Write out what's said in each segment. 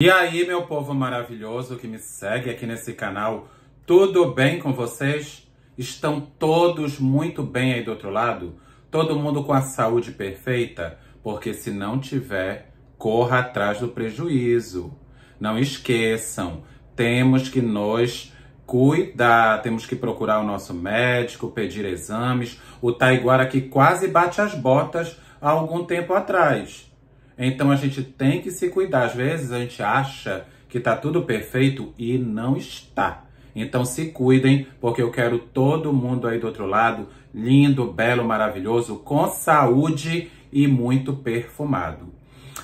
E aí, meu povo maravilhoso que me segue aqui nesse canal, tudo bem com vocês? Estão todos muito bem aí do outro lado? Todo mundo com a saúde perfeita? Porque se não tiver, corra atrás do prejuízo. Não esqueçam, temos que nos cuidar, temos que procurar o nosso médico, pedir exames. O Taiguara que quase bate as botas há algum tempo atrás então a gente tem que se cuidar. Às vezes a gente acha que tá tudo perfeito e não está. Então se cuidem, porque eu quero todo mundo aí do outro lado lindo, belo, maravilhoso, com saúde e muito perfumado.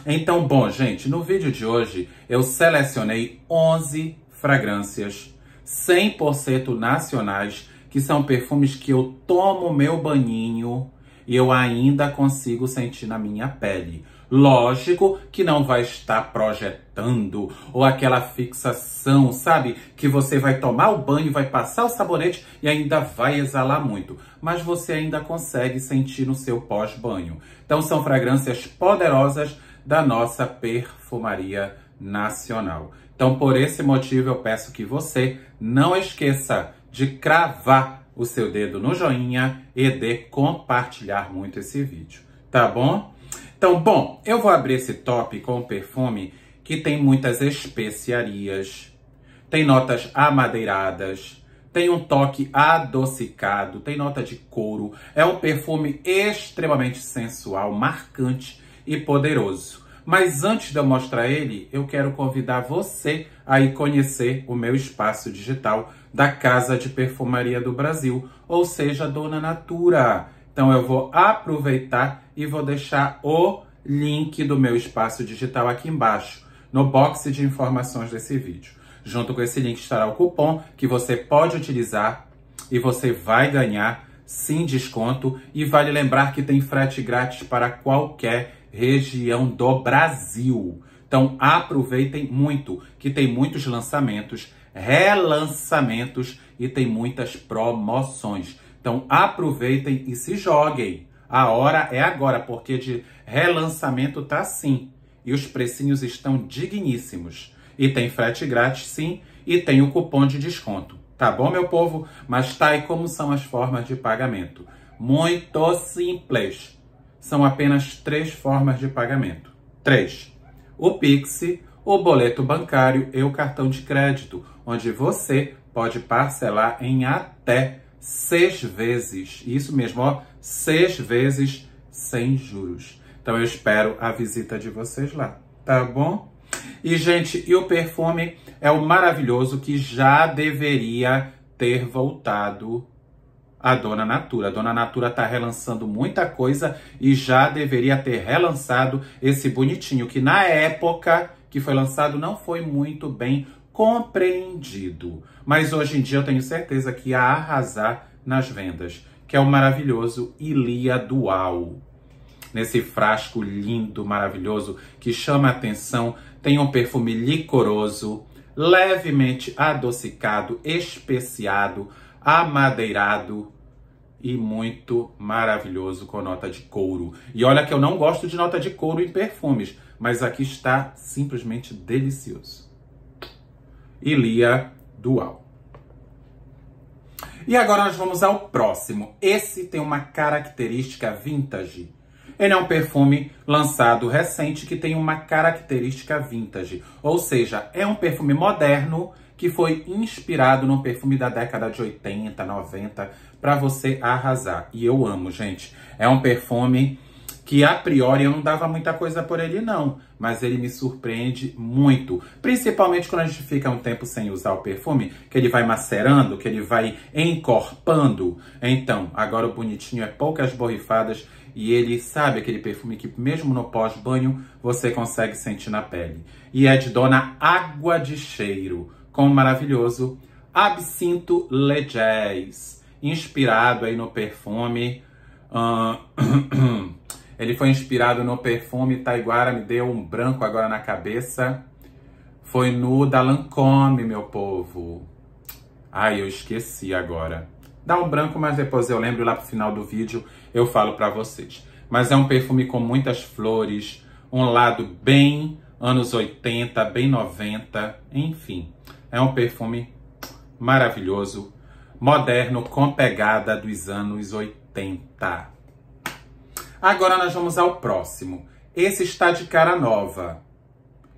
Então, bom, gente, no vídeo de hoje eu selecionei 11 fragrâncias 100% nacionais, que são perfumes que eu tomo meu banhinho e eu ainda consigo sentir na minha pele. Lógico que não vai estar projetando ou aquela fixação, sabe? Que você vai tomar o banho, vai passar o sabonete e ainda vai exalar muito, mas você ainda consegue sentir no seu pós-banho. Então são fragrâncias poderosas da nossa perfumaria nacional. Então, por esse motivo, eu peço que você não esqueça de cravar o seu dedo no joinha e de compartilhar muito esse vídeo, tá bom? Então, bom, eu vou abrir esse top com um perfume que tem muitas especiarias, tem notas amadeiradas, tem um toque adocicado, tem nota de couro. É um perfume extremamente sensual, marcante e poderoso. Mas antes de eu mostrar ele, eu quero convidar você a ir conhecer o meu espaço digital da Casa de Perfumaria do Brasil, ou seja, Dona Natura. Então eu vou aproveitar e vou deixar o link do meu espaço digital aqui embaixo, no box de informações desse vídeo. Junto com esse link estará o cupom que você pode utilizar e você vai ganhar sim desconto. E vale lembrar que tem frete grátis para qualquer região do Brasil. Então aproveitem muito, que tem muitos lançamentos, relançamentos e tem muitas promoções. Então aproveitem e se joguem. A hora é agora, porque de relançamento tá sim. E os precinhos estão digníssimos. E tem frete grátis, sim, e tem o cupom de desconto. Tá bom, meu povo? Mas tá aí como são as formas de pagamento. Muito simples. São apenas três formas de pagamento. Três. O Pix, o boleto bancário e o cartão de crédito, onde você pode parcelar em até seis vezes. Isso mesmo, ó, seis vezes sem juros. Então eu espero a visita de vocês lá, tá bom? E gente, e o perfume é o maravilhoso que já deveria ter voltado a Dona Natura. A Dona Natura tá relançando muita coisa e já deveria ter relançado esse bonitinho que na época que foi lançado não foi muito bem compreendido. Mas hoje em dia eu tenho certeza que ia arrasar nas vendas, que é o maravilhoso Ilia Dual. Nesse frasco lindo, maravilhoso, que chama a atenção, tem um perfume licoroso, levemente adocicado, especiado, amadeirado e muito maravilhoso com nota de couro. E olha que eu não gosto de nota de couro em perfumes, mas aqui está simplesmente delicioso. Ilia Dual. E agora nós vamos ao próximo. Esse tem uma característica vintage. Ele é um perfume lançado recente que tem uma característica vintage. Ou seja, é um perfume moderno que foi inspirado num perfume da década de 80, 90, para você arrasar. E eu amo, gente. É um perfume que a priori eu não dava muita coisa por ele não, mas ele me surpreende muito, principalmente quando a gente fica um tempo sem usar o perfume, que ele vai macerando, que ele vai encorpando. Então, agora o bonitinho é poucas borrifadas e ele sabe aquele perfume que mesmo no pós-banho você consegue sentir na pele. E é de Dona Água de Cheiro, com o maravilhoso Absinto Legés, inspirado aí no perfume uh, Ele foi inspirado no perfume Taiguara, me deu um branco agora na cabeça. Foi no da Lancôme, meu povo. Ai, eu esqueci agora. Dá um branco, mas depois eu lembro lá pro final do vídeo, eu falo para vocês. Mas é um perfume com muitas flores, um lado bem anos 80, bem 90, enfim. É um perfume maravilhoso, moderno, com pegada dos anos 80. Agora nós vamos ao próximo. Esse está de cara nova.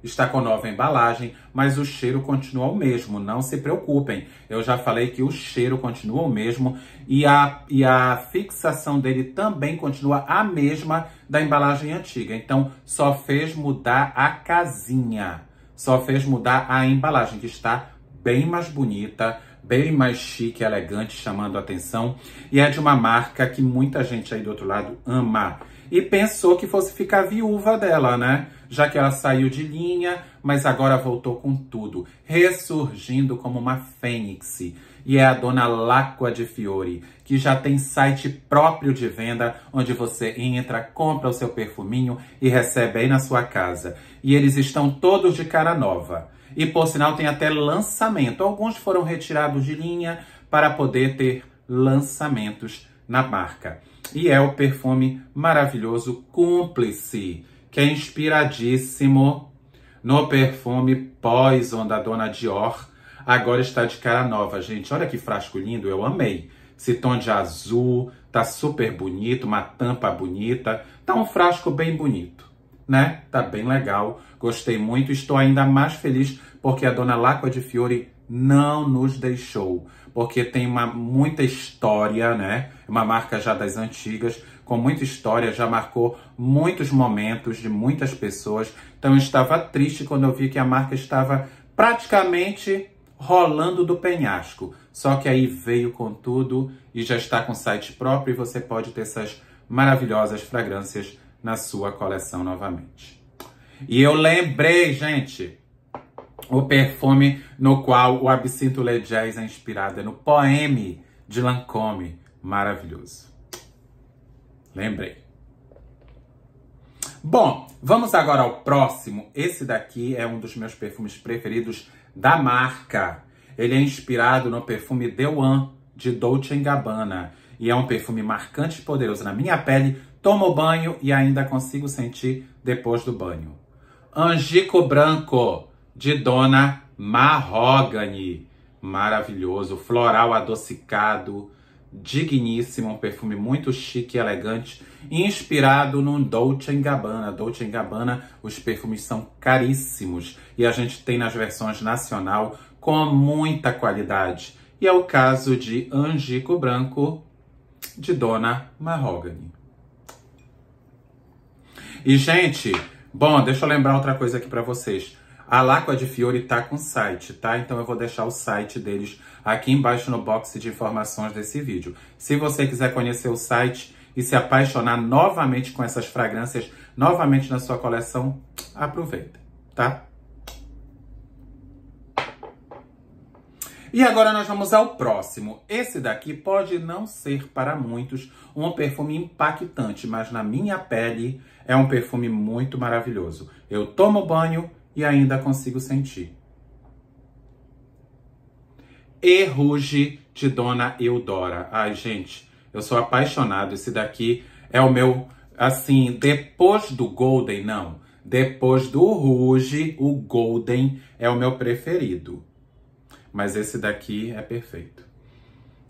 Está com nova embalagem, mas o cheiro continua o mesmo, não se preocupem. Eu já falei que o cheiro continua o mesmo e a, e a fixação dele também continua a mesma da embalagem antiga. Então, só fez mudar a casinha, só fez mudar a embalagem, que está bem mais bonita, bem mais chique, elegante, chamando atenção, e é de uma marca que muita gente aí do outro lado ama. E pensou que fosse ficar viúva dela, né? Já que ela saiu de linha, mas agora voltou com tudo, ressurgindo como uma fênix. E é a dona Lacqua de Fiore, que já tem site próprio de venda, onde você entra, compra o seu perfuminho e recebe aí na sua casa. E eles estão todos de cara nova. E por sinal tem até lançamento. Alguns foram retirados de linha para poder ter lançamentos na marca. E é o perfume maravilhoso Cúmplice, que é inspiradíssimo no perfume Poison da Dona Dior. Agora está de cara nova, gente. Olha que frasco lindo, eu amei. Esse tom de azul, tá super bonito, uma tampa bonita. Tá um frasco bem bonito, né? Tá bem legal. Gostei muito, estou ainda mais feliz porque a dona Lacqua de Fiore não nos deixou, porque tem uma muita história, né? Uma marca já das antigas, com muita história, já marcou muitos momentos de muitas pessoas. Então eu estava triste quando eu vi que a marca estava praticamente rolando do penhasco. Só que aí veio com tudo e já está com site próprio e você pode ter essas maravilhosas fragrâncias na sua coleção novamente. E eu lembrei, gente, o perfume no qual o Absinto Le Jazz é inspirado, é no Poème de Lancôme, maravilhoso. Lembrei. Bom, vamos agora ao próximo. Esse daqui é um dos meus perfumes preferidos da marca. Ele é inspirado no perfume Deuan, de Dolce Gabbana. E é um perfume marcante e poderoso na minha pele. Tomo banho e ainda consigo sentir depois do banho. Angico Branco, de Dona Marrogani. Maravilhoso, floral adocicado, digníssimo, um perfume muito chique e elegante, inspirado no Dolce Gabbana. Dolce Gabbana, os perfumes são caríssimos e a gente tem nas versões nacional com muita qualidade. E é o caso de Angico Branco de Dona Marrogani. E gente, bom, deixa eu lembrar outra coisa aqui para vocês. A Lacqua de Fiori tá com site, tá? Então eu vou deixar o site deles aqui embaixo no box de informações desse vídeo. Se você quiser conhecer o site e se apaixonar novamente com essas fragrâncias, novamente na sua coleção, aproveita, tá? E agora nós vamos ao próximo. Esse daqui pode não ser para muitos um perfume impactante, mas na minha pele é um perfume muito maravilhoso. Eu tomo banho, e ainda consigo sentir. E Ruge de Dona Eudora. Ai, gente, eu sou apaixonado. Esse daqui é o meu, assim, depois do Golden, não. Depois do Ruge, o Golden é o meu preferido. Mas esse daqui é perfeito.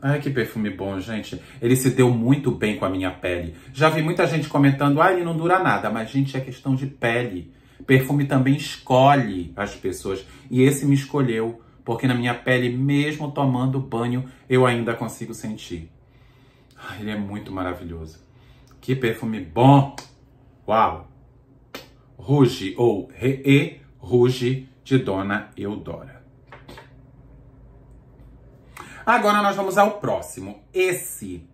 Ai, que perfume bom, gente. Ele se deu muito bem com a minha pele. Já vi muita gente comentando, ah, ele não dura nada. Mas, gente, é questão de pele perfume também escolhe as pessoas. E esse me escolheu, porque na minha pele, mesmo tomando banho, eu ainda consigo sentir. Ai, ah, ele é muito maravilhoso. Que perfume bom! Uau! Ruge ou Re Ruge de Dona Eudora. Agora nós vamos ao próximo. Esse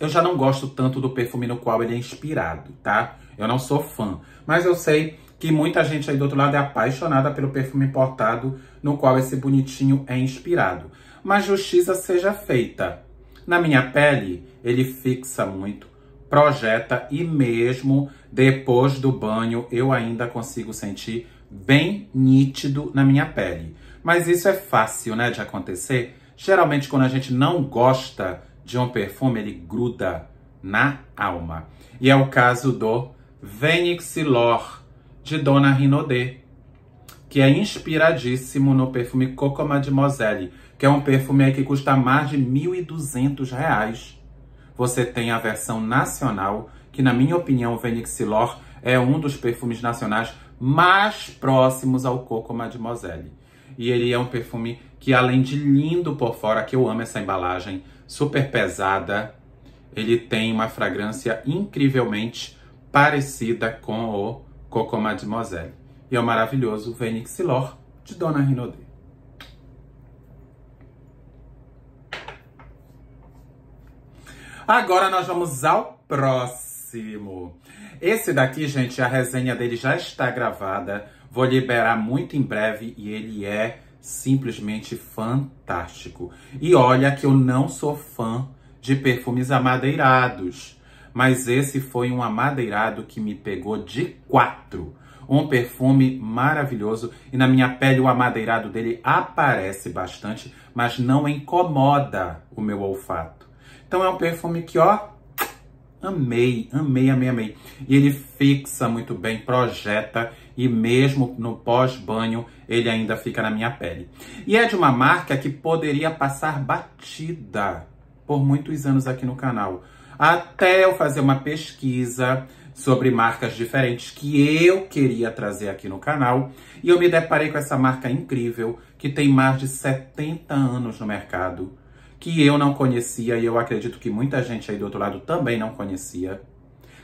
eu já não gosto tanto do perfume no qual ele é inspirado, tá? Eu não sou fã, mas eu sei que muita gente aí do outro lado é apaixonada pelo perfume importado no qual esse bonitinho é inspirado. Mas justiça seja feita. Na minha pele, ele fixa muito, projeta e mesmo depois do banho eu ainda consigo sentir bem nítido na minha pele. Mas isso é fácil, né, de acontecer. Geralmente quando a gente não gosta de um perfume, ele gruda na alma. E é o caso do Venixilor de Dona Rinaudet, que é inspiradíssimo no perfume Coco Mademoiselle, que é um perfume que custa mais de R$ 1.200. Você tem a versão nacional, que na minha opinião, o Lore é um dos perfumes nacionais mais próximos ao Coco Mademoiselle. E ele é um perfume que, além de lindo por fora, que eu amo essa embalagem, super pesada, ele tem uma fragrância incrivelmente parecida com o Coco Mademoiselle e ao é maravilhoso Vênix Silor de Dona Rinaudet. Agora nós vamos ao próximo. Esse daqui, gente, a resenha dele já está gravada. Vou liberar muito em breve e ele é simplesmente fantástico. E olha que eu não sou fã de perfumes amadeirados mas esse foi um amadeirado que me pegou de quatro. Um perfume maravilhoso e na minha pele o amadeirado dele aparece bastante, mas não incomoda o meu olfato. Então é um perfume que, ó, amei, amei, amei, amei. E ele fixa muito bem, projeta e mesmo no pós-banho ele ainda fica na minha pele. E é de uma marca que poderia passar batida por muitos anos aqui no canal até eu fazer uma pesquisa sobre marcas diferentes que eu queria trazer aqui no canal. E eu me deparei com essa marca incrível, que tem mais de 70 anos no mercado, que eu não conhecia e eu acredito que muita gente aí do outro lado também não conhecia.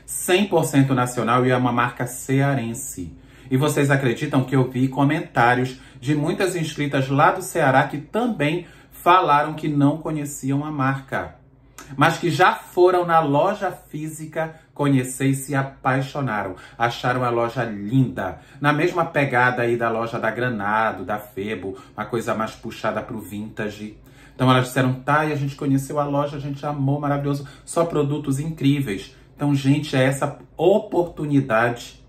100% nacional e é uma marca cearense. E vocês acreditam que eu vi comentários de muitas inscritas lá do Ceará que também falaram que não conheciam a marca mas que já foram na loja física conhecer e se apaixonaram. Acharam a loja linda, na mesma pegada aí da loja da Granado, da Febo, uma coisa mais puxada pro vintage. Então elas disseram, tá, e a gente conheceu a loja, a gente amou, maravilhoso, só produtos incríveis. Então, gente, é essa oportunidade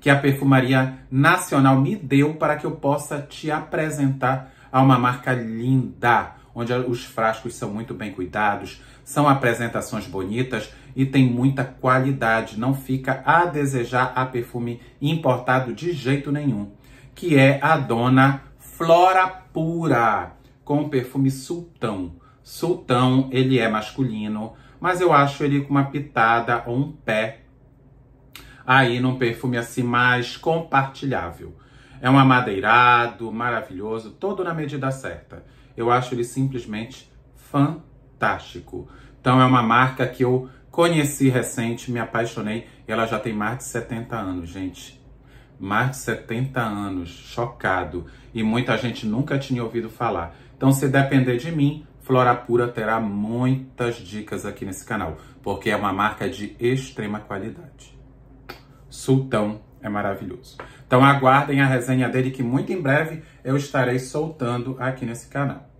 que a Perfumaria Nacional me deu para que eu possa te apresentar a uma marca linda, onde os frascos são muito bem cuidados, são apresentações bonitas e tem muita qualidade, não fica a desejar a perfume importado de jeito nenhum, que é a dona Flora Pura, com o perfume Sultão. Sultão, ele é masculino, mas eu acho ele com uma pitada ou um pé aí num perfume assim mais compartilhável. É um amadeirado, maravilhoso, todo na medida certa. Eu acho ele simplesmente fantástico fantástico. Então é uma marca que eu conheci recente, me apaixonei. Ela já tem mais de 70 anos, gente. Mais de 70 anos, chocado. E muita gente nunca tinha ouvido falar. Então, se depender de mim, Flora Pura terá muitas dicas aqui nesse canal, porque é uma marca de extrema qualidade. Sultão é maravilhoso. Então aguardem a resenha dele que muito em breve eu estarei soltando aqui nesse canal.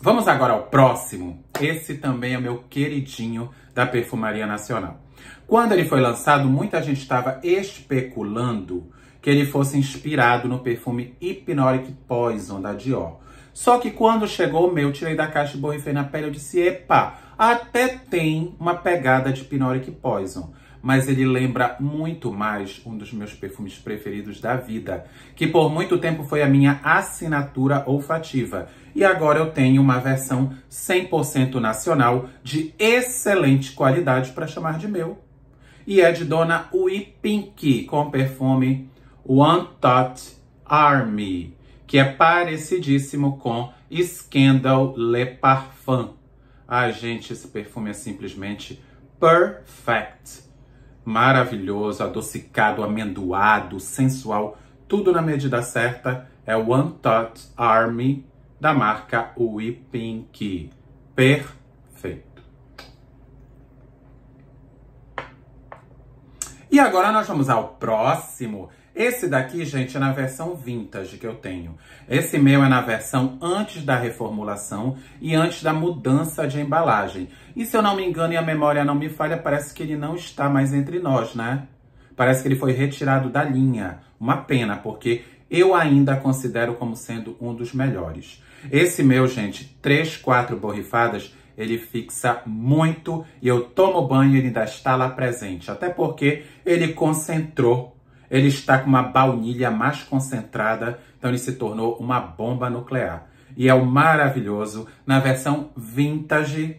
Vamos agora ao próximo. Esse também é meu queridinho da Perfumaria Nacional. Quando ele foi lançado, muita gente estava especulando que ele fosse inspirado no perfume Hypnotic Poison da Dior. Só que quando chegou o meu, tirei da caixa e borrifei na pele, eu disse, epa, até tem uma pegada de Hypnotic Poison mas ele lembra muito mais um dos meus perfumes preferidos da vida, que por muito tempo foi a minha assinatura olfativa. E agora eu tenho uma versão 100% nacional de excelente qualidade para chamar de meu. E é de Dona Ui Pink, com perfume One Thought Army, que é parecidíssimo com Scandal Le Parfum. Ai, gente, esse perfume é simplesmente perfect maravilhoso, adocicado, amendoado, sensual, tudo na medida certa, é o One Touch Army da marca We Pink. Perfeito. E agora nós vamos ao próximo, esse daqui, gente, é na versão vintage que eu tenho. Esse meu é na versão antes da reformulação e antes da mudança de embalagem. E se eu não me engano e a memória não me falha, parece que ele não está mais entre nós, né? Parece que ele foi retirado da linha. Uma pena, porque eu ainda considero como sendo um dos melhores. Esse meu, gente, 3, 4 borrifadas, ele fixa muito e eu tomo banho e ele ainda está lá presente. Até porque ele concentrou ele está com uma baunilha mais concentrada, então ele se tornou uma bomba nuclear. E é o maravilhoso na versão vintage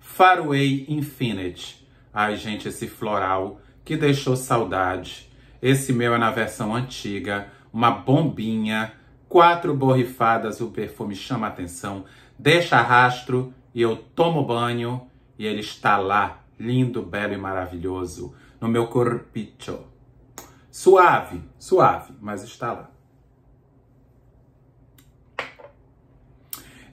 Faraway Infinite. Ai, gente, esse floral que deixou saudade. Esse meu é na versão antiga, uma bombinha, quatro borrifadas, o perfume chama atenção, deixa rastro e eu tomo banho e ele está lá, lindo, belo e maravilhoso, no meu corpicho. Suave, suave, mas está lá.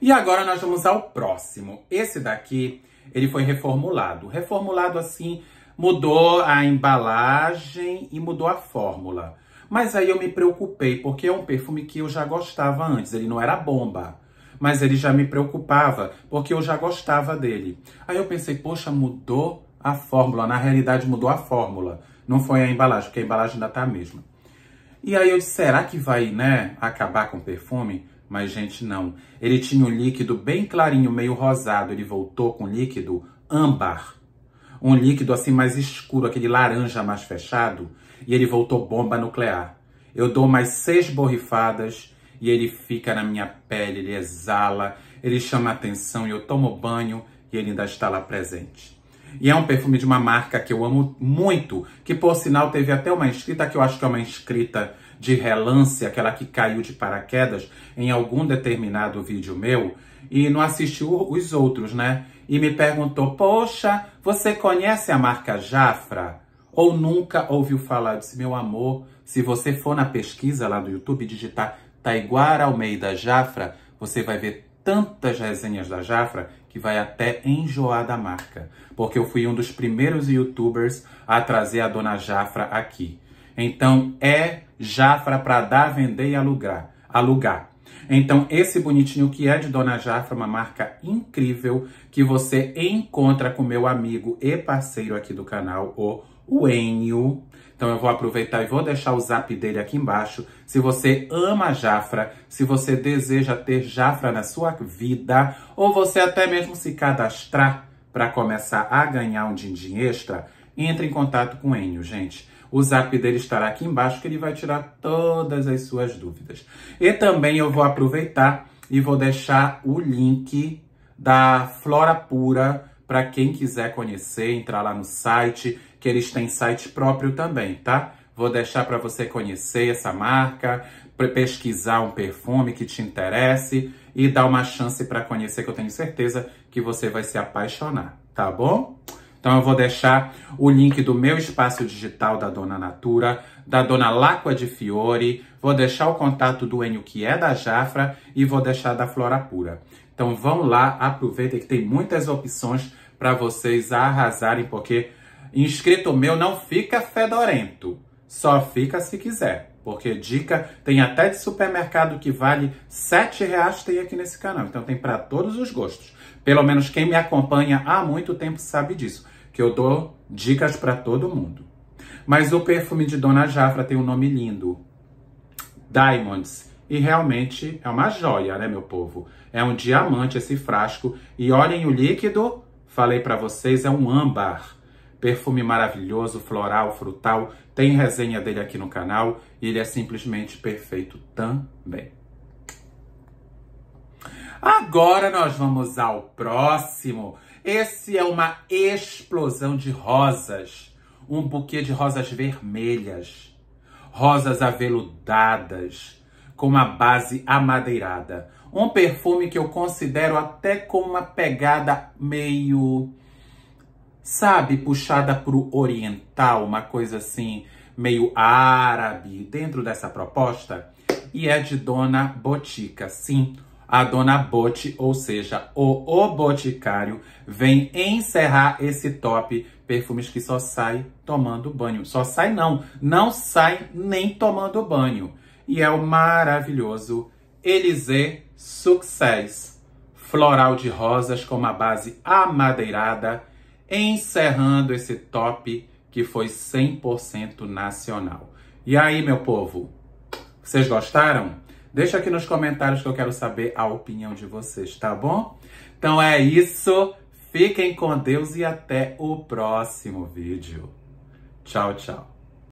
E agora nós vamos ao próximo. Esse daqui, ele foi reformulado. Reformulado assim, mudou a embalagem e mudou a fórmula. Mas aí eu me preocupei, porque é um perfume que eu já gostava antes, ele não era bomba. Mas ele já me preocupava, porque eu já gostava dele. Aí eu pensei, poxa, mudou a fórmula. Na realidade, mudou a fórmula. Não foi a embalagem, porque a embalagem ainda tá a mesma. E aí eu disse, será que vai, né, acabar com o perfume? Mas, gente, não. Ele tinha um líquido bem clarinho, meio rosado. Ele voltou com líquido âmbar. Um líquido assim mais escuro, aquele laranja mais fechado. E ele voltou bomba nuclear. Eu dou mais seis borrifadas e ele fica na minha pele, ele exala, ele chama atenção e eu tomo banho e ele ainda está lá presente. E é um perfume de uma marca que eu amo muito, que por sinal teve até uma escrita que eu acho que é uma escrita de relance, aquela que caiu de paraquedas em algum determinado vídeo meu e não assistiu os outros, né? E me perguntou: "Poxa, você conhece a marca Jafra?" Ou nunca ouviu falar disse meu amor, se você for na pesquisa lá do YouTube digitar Taiguara Almeida Jafra, você vai ver tantas resenhas da Jafra que vai até enjoar da marca, porque eu fui um dos primeiros youtubers a trazer a dona Jafra aqui. Então é Jafra para dar, vender e alugar. alugar. Então esse bonitinho que é de dona Jafra, uma marca incrível que você encontra com meu amigo e parceiro aqui do canal, o Enio então eu vou aproveitar e vou deixar o zap dele aqui embaixo. Se você ama Jafra, se você deseja ter Jafra na sua vida, ou você até mesmo se cadastrar para começar a ganhar um din-din extra, entre em contato com o Enio, gente. O zap dele estará aqui embaixo que ele vai tirar todas as suas dúvidas. E também eu vou aproveitar e vou deixar o link da Flora Pura, para quem quiser conhecer, entrar lá no site, que eles têm site próprio também, tá? Vou deixar para você conhecer essa marca, pesquisar um perfume que te interesse e dar uma chance para conhecer, que eu tenho certeza que você vai se apaixonar, tá bom? Então eu vou deixar o link do meu espaço digital da Dona Natura, da Dona Lacqua de Fiore, vou deixar o contato do Enio que é da Jafra e vou deixar da Flora Pura. Então vão lá, aproveita que tem muitas opções para vocês arrasarem, porque inscrito meu não fica fedorento, só fica se quiser. Porque dica tem até de supermercado que vale R$7,00 tem aqui nesse canal. Então tem para todos os gostos. Pelo menos quem me acompanha há muito tempo sabe disso, que eu dou dicas para todo mundo. Mas o perfume de Dona Jafra tem um nome lindo. Diamonds e realmente é uma joia, né, meu povo? É um diamante esse frasco. E olhem o líquido, falei para vocês, é um âmbar. Perfume maravilhoso, floral, frutal. Tem resenha dele aqui no canal e ele é simplesmente perfeito também. Agora nós vamos ao próximo. Esse é uma explosão de rosas. Um buquê de rosas vermelhas, rosas aveludadas, com uma base amadeirada. Um perfume que eu considero até com uma pegada meio, sabe, puxada para o oriental, uma coisa assim, meio árabe, dentro dessa proposta. E é de Dona Botica, sim, a Dona Bote, ou seja, o, o Boticário, vem encerrar esse top perfumes que só sai tomando banho. Só sai não, não sai nem tomando banho e é o maravilhoso Elysée Success, floral de rosas com uma base amadeirada, encerrando esse top que foi 100% nacional. E aí, meu povo, vocês gostaram? Deixa aqui nos comentários que eu quero saber a opinião de vocês, tá bom? Então é isso. Fiquem com Deus e até o próximo vídeo. Tchau, tchau.